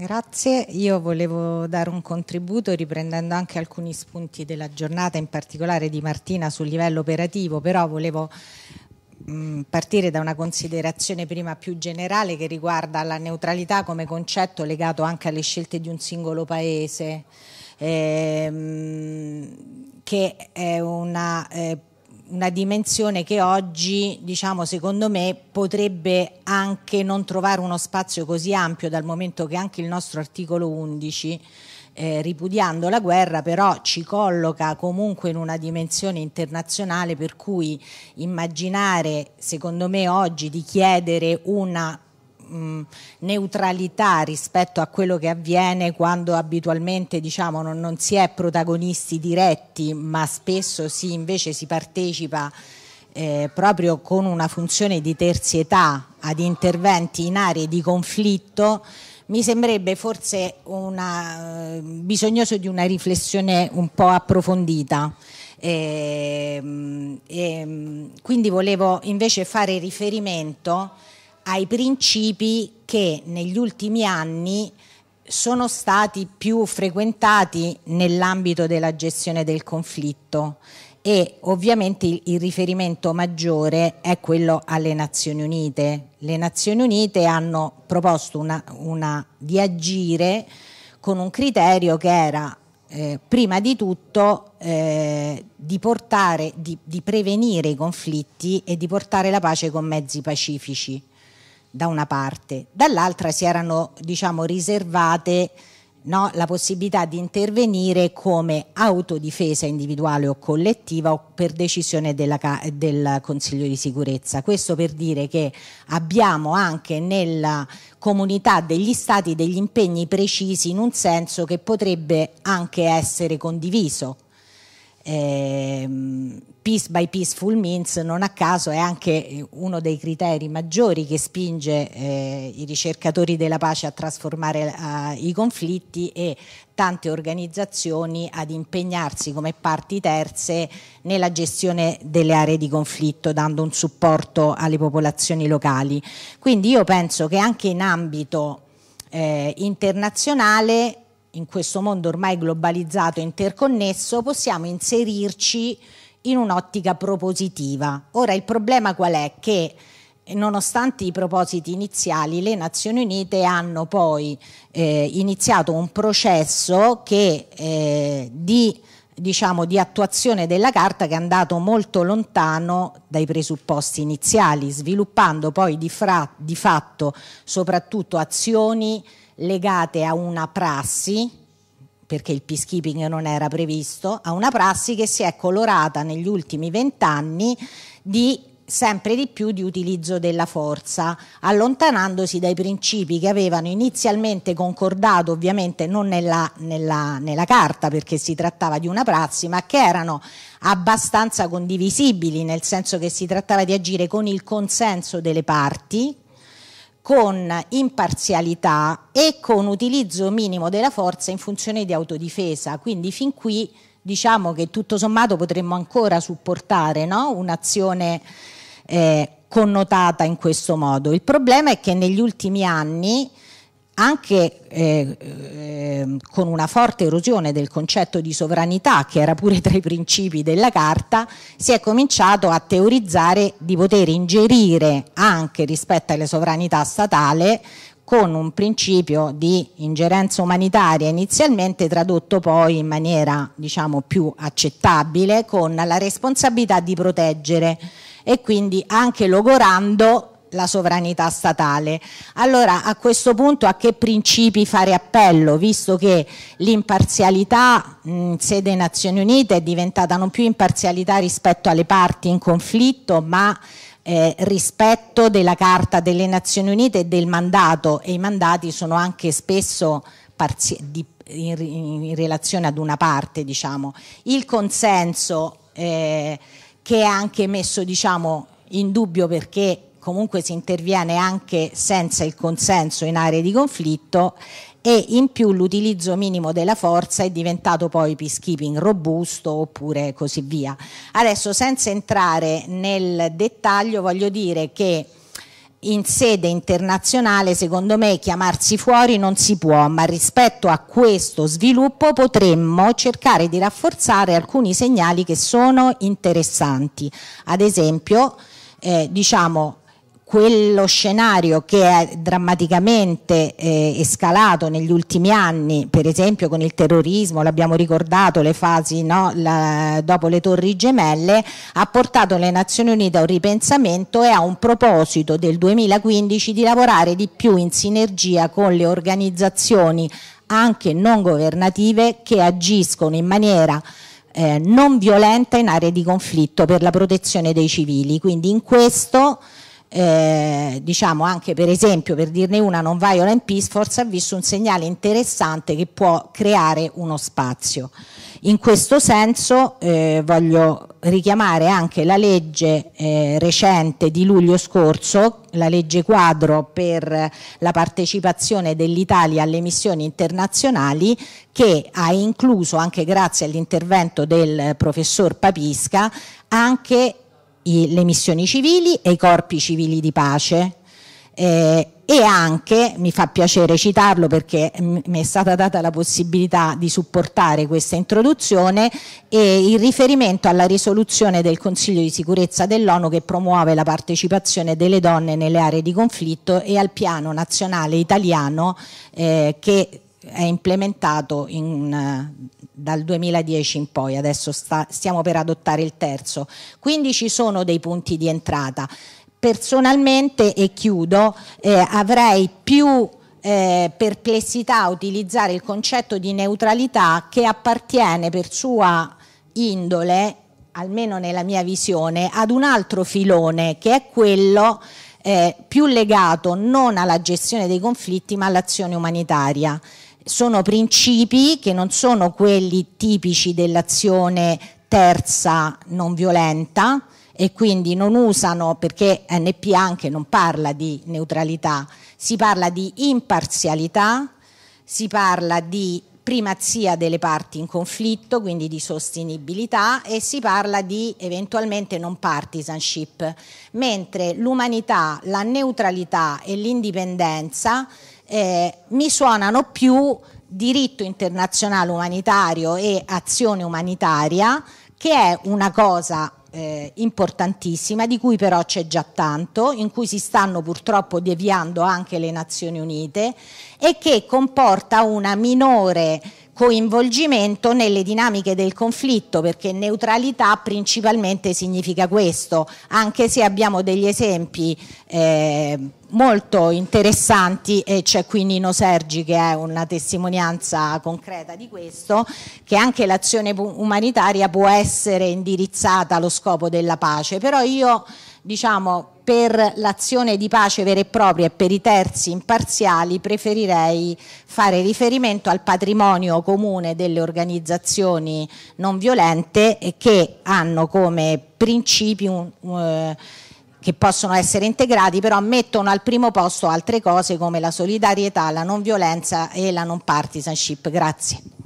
Grazie, io volevo dare un contributo riprendendo anche alcuni spunti della giornata, in particolare di Martina sul livello operativo, però volevo mm, partire da una considerazione prima più generale che riguarda la neutralità come concetto legato anche alle scelte di un singolo paese, ehm, che è una eh, una dimensione che oggi, diciamo, secondo me potrebbe anche non trovare uno spazio così ampio dal momento che anche il nostro articolo 11 eh, ripudiando la guerra, però ci colloca comunque in una dimensione internazionale per cui immaginare, secondo me oggi, di chiedere una mh, mm, neutralità rispetto a quello che avviene quando abitualmente diciamo, non, non si è protagonisti diretti, ma spesso si, invece si partecipa eh, proprio con una funzione di terzietà ad interventi in aree di conflitto mi sembrerebbe forse una, eh, bisognoso di una riflessione un po' approfondita. E, ehm, e, ehm, quindi volevo invece fare riferimento ai principi che negli ultimi anni sono stati più frequentati nell'ambito della gestione del conflitto e ovviamente il, riferimento maggiore è quello alle Nazioni Unite. Le Nazioni Unite hanno proposto una, una, di agire con un criterio che era eh, prima di tutto eh, di, portare, di, di prevenire i conflitti e di portare la pace con mezzi pacifici da una parte, dall'altra si erano diciamo, riservate no, la possibilità di intervenire come autodifesa individuale o collettiva o per decisione della, del Consiglio di sicurezza. Questo per dire che abbiamo anche nella comunità degli stati degli impegni precisi in un senso che potrebbe anche essere condiviso eh, Peace by Peaceful Means non a caso è anche uno dei criteri maggiori che spinge eh, i ricercatori della pace a trasformare eh, i conflitti e tante organizzazioni ad impegnarsi come parti terze nella gestione delle aree di conflitto dando un supporto alle popolazioni locali. Quindi io penso che anche in ambito eh, internazionale in questo mondo ormai globalizzato e interconnesso, possiamo inserirci in un'ottica propositiva. Ora il problema qual è? Che eh, nonostante i propositi iniziali, le Nazioni Unite hanno poi eh, iniziato un processo che, eh, di, diciamo, di attuazione della carta che è andato molto lontano dai presupposti iniziali, sviluppando poi di, fra, di fatto soprattutto azioni legate a una prassi, perché il peacekeeping non era previsto, a una prassi che si è colorata negli ultimi vent'anni di sempre di più di utilizzo della forza, allontanandosi dai principi che avevano inizialmente concordato, ovviamente non nella, nella, nella carta perché si trattava di una prassi, ma che erano abbastanza condivisibili, nel senso che si trattava di agire con il consenso delle parti, con imparzialità e con utilizzo minimo della forza in funzione di autodifesa. Quindi fin qui diciamo che tutto sommato potremmo ancora supportare no? un'azione eh, connotata in questo modo. Il problema è che negli ultimi anni anche eh, eh, con una forte erosione del concetto di sovranità, che era pure tra i principi della carta, si è cominciato a teorizzare di poter ingerire anche rispetto alle sovranità statale con un principio di ingerenza umanitaria inizialmente tradotto poi in maniera diciamo, più accettabile con la responsabilità di proteggere e quindi anche logorando la sovranità statale. Allora a questo punto a che principi fare appello, visto che l'imparzialità in sede Nazioni Unite è diventata non più imparzialità rispetto alle parti in conflitto, ma eh, rispetto della Carta delle Nazioni Unite e del mandato e i mandati sono anche spesso di, in, in, relazione ad una parte, diciamo. Il consenso eh, che è anche messo diciamo, in dubbio perché comunque si interviene anche senza il consenso in aree di conflitto e in più l'utilizzo minimo della forza è diventato poi peacekeeping robusto oppure così via. Adesso senza entrare nel dettaglio voglio dire che in sede internazionale secondo me chiamarsi fuori non si può, ma rispetto a questo sviluppo potremmo cercare di rafforzare alcuni segnali che sono interessanti. Ad esempio, eh, diciamo quello scenario che è drammaticamente eh, escalato negli ultimi anni, per esempio con il terrorismo, l'abbiamo ricordato, le fasi no, la, dopo le torri gemelle, ha portato le Nazioni Unite a un ripensamento e a un proposito del 2015 di lavorare di più in sinergia con le organizzazioni anche non governative che agiscono in maniera eh, non violenta in aree di conflitto per la protezione dei civili. Quindi in questo eh, diciamo anche per esempio per dirne una non violent peace forse ha visto un segnale interessante che può creare uno spazio in questo senso eh, voglio richiamare anche la legge eh, recente di luglio scorso la legge quadro per la partecipazione dell'Italia alle missioni internazionali che ha incluso anche grazie all'intervento del professor Papisca anche i, le missioni civili e i corpi civili di pace. Eh, e anche, mi fa piacere citarlo perché mi è stata data la possibilità di supportare questa introduzione, e il riferimento alla risoluzione del Consiglio di sicurezza dell'ONU che promuove la partecipazione delle donne nelle aree di conflitto e al piano nazionale italiano eh, che è implementato in, dal 2010 in poi, adesso sta, stiamo per adottare il terzo, quindi ci sono dei punti di entrata. Personalmente, e chiudo, eh, avrei più eh, perplessità a utilizzare il concetto di neutralità che appartiene per sua indole, almeno nella mia visione, ad un altro filone che è quello eh, più legato non alla gestione dei conflitti ma all'azione umanitaria sono principi che non sono quelli tipici dell'azione terza non violenta e quindi non usano, perché NP anche non parla di neutralità, si parla di imparzialità, si parla di primazia delle parti in conflitto, quindi di sostenibilità e si parla di eventualmente non partisanship, mentre l'umanità, la neutralità e l'indipendenza eh, mi suonano più diritto internazionale umanitario e azione umanitaria, che è una cosa eh, importantissima, di cui però c'è già tanto, in cui si stanno purtroppo deviando anche le Nazioni Unite e che comporta una minore coinvolgimento nelle dinamiche del conflitto, perché neutralità principalmente significa questo, anche se abbiamo degli esempi eh, molto interessanti e c'è qui Nino Sergi che è una testimonianza concreta di questo, che anche l'azione umanitaria può essere indirizzata allo scopo della pace, però io diciamo per l'azione di pace vera e propria e per i terzi imparziali preferirei fare riferimento al patrimonio comune delle organizzazioni non violente che hanno come principi un, eh, che possono essere integrati, però mettono al primo posto altre cose come la solidarietà, la non violenza e la non partisanship. Grazie.